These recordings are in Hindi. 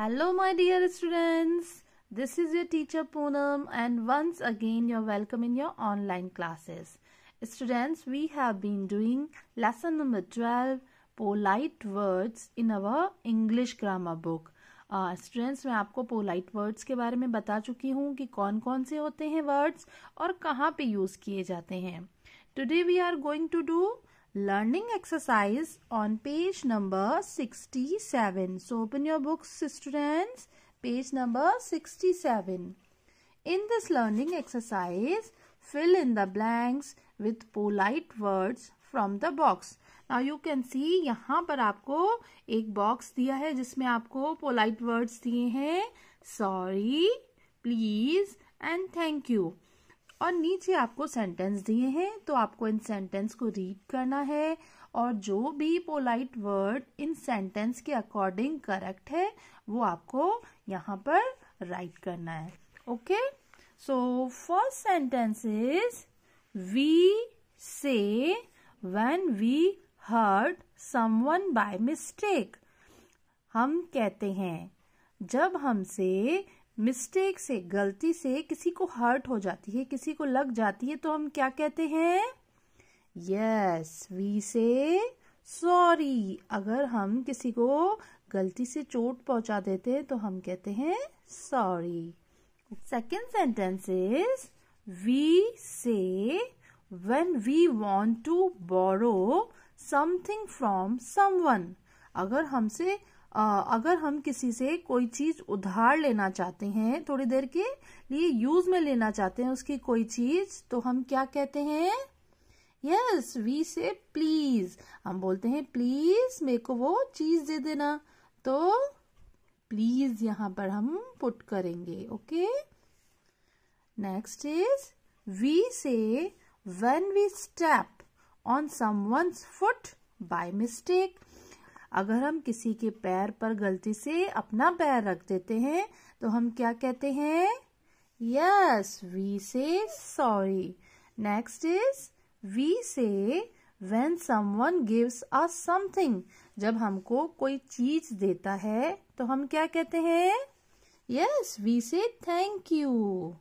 Hello my dear students this is your teacher Poonam and once again your welcome in your online classes students we have been doing lesson number twelve polite words in our English grammar book students मैं आपको पोलाइट वर्ड्स के बारे में बता चुकी हूँ कि कौन कौन से होते हैं वर्ड्स और कहाँ पर यूज किए जाते हैं today we are going to do learning exercise on page number 67. So open your books students. Page number 67. In this learning exercise, fill in the blanks with polite words from the box. Now you can see यहाँ पर आपको एक बॉक्स दिया है जिसमें आपको पोलाइट वर्ड्स दिए हैं sorry please and thank you और नीचे आपको सेंटेंस दिए हैं तो आपको इन सेंटेंस को रीड करना है और जो भी पोलाइट वर्ड इन सेंटेंस के अकॉर्डिंग करेक्ट है वो आपको यहाँ पर राइट करना है okay so first sentence is we say when we hurt someone by mistake हम कहते हैं जब हमसे मिस्टेक से गलती से किसी को हर्ट हो जाती है किसी को लग जाती है तो हम क्या कहते हैं यस वी से सॉरी अगर हम किसी को गलती से चोट पहुंचा देते हैं तो हम कहते हैं sorry second sentence is we say when we want to borrow from someone अगर हमसे अगर हम किसी से कोई चीज उधार लेना चाहते हैं थोड़ी देर के लिए यूज में लेना चाहते हैं उसकी कोई चीज तो हम क्या कहते हैं यस वी से प्लीज हम बोलते हैं प्लीज मेरे को वो चीज दे देना तो प्लीज यहां पर हम पुट करेंगे okay next is we say when we step on someone's foot mistake अगर हम किसी के पैर पर गलती से अपना पैर रख देते हैं तो हम क्या कहते हैं yes we say sorry next is we say when someone gives a something जब हमको कोई चीज देता है तो हम क्या कहते हैं yes we say thank you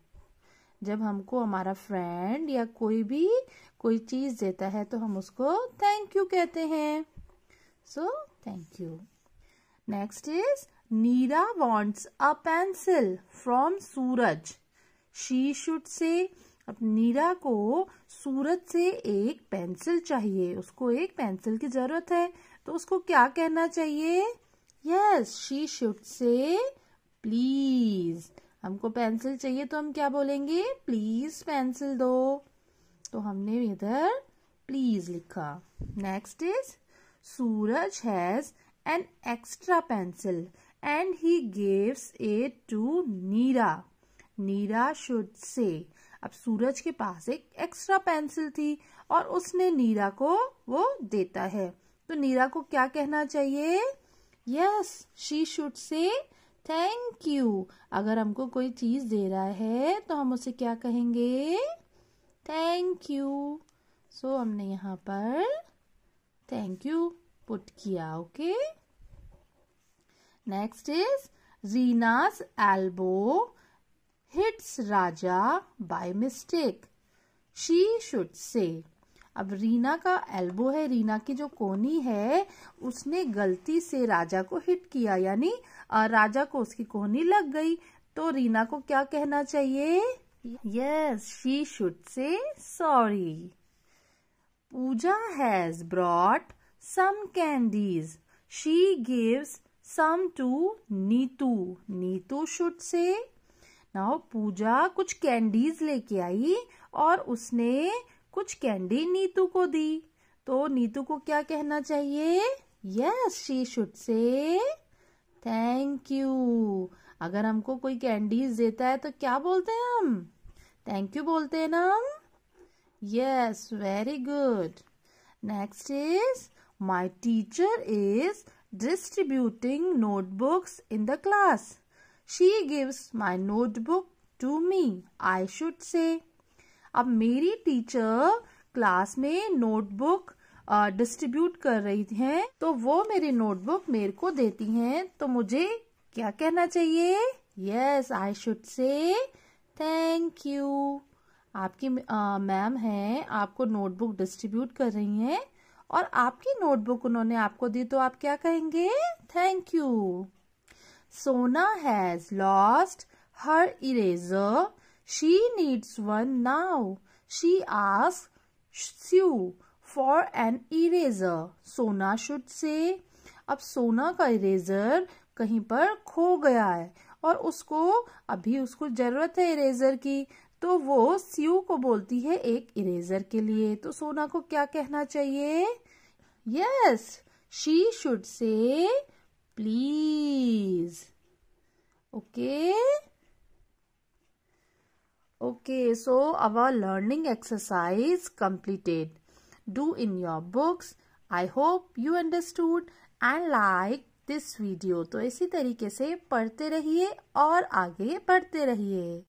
जब हमको हमारा फ्रेंड या कोई भी कोई चीज देता है तो हम उसको थैंक यू कहते हैं सो so, Thank you. Next is Neera wants a pencil from Suraj. She should say अब नीरा को सूरज से एक पेंसिल चाहिए उसको एक पेंसिल की जरूरत है तो उसको क्या कहना चाहिए yes she should say please हमको पेंसिल चाहिए तो हम क्या बोलेंगे प्लीज पेंसिल दो तो हमने इधर प्लीज लिखा next is Suraj has an extra pencil and he gives it to Neera. Neera should say अब सूरज के पास एक एक्स्ट्रा पेंसिल थी और उसने नीरा को वो देता है तो नीरा को क्या कहना चाहिए yes she should say thank you अगर हमको कोई चीज दे रहा है तो हम उसे क्या कहेंगे थैंक यू सो हमने यहाँ पर थैंक यू पुट किया okay next is Reena's elbow hits Raja by mistake she should say अब रीना का एल्बो है रीना की जो कोनी है उसने गलती से राजा को हिट किया यानी राजा को उसकी कोहनी लग गई तो रीना को क्या कहना चाहिए yes she should say sorry Pooja has brought some candies. She gives some to Neetu. Neetu should say. Now Pooja कुछ candies लेके आई और उसने कुछ candy Neetu को दी. तो Neetu को क्या कहना चाहिए? Yes, she should say thank you. अगर हमको कोई candies देता है तो क्या बोलते हैं हम? Thank you बोलते हैं ना हम? Yes, very good. Next is my teacher is distributing notebooks in the class. She gives my notebook to me. I should say. अब मेरी टीचर क्लास में नोटबुक डिस्ट्रीब्यूट uh, कर रही हैं तो वो मेरी नोटबुक मेरे को देती हैं तो मुझे क्या कहना चाहिए yes I should say thank you आपकी मैम हैं आपको नोटबुक डिस्ट्रीब्यूट कर रही हैं और आपकी नोटबुक उन्होंने आपको दी तो आप क्या कहेंगे thank you Sona has lost her eraser she needs one now she ask Sue for an eraser Sona should say अब सोना का इरेजर कहीं पर खो गया है और उसको अभी उसको जरूरत है इरेजर की तो वो सीओ को बोलती है एक इरेजर के लिए तो सोना को क्या कहना चाहिए yes she should say please okay okay so our learning exercise completed do in your books I hope you understood and like this video तो इसी तरीके से पढ़ते रहिए और आगे बढ़ते रहिए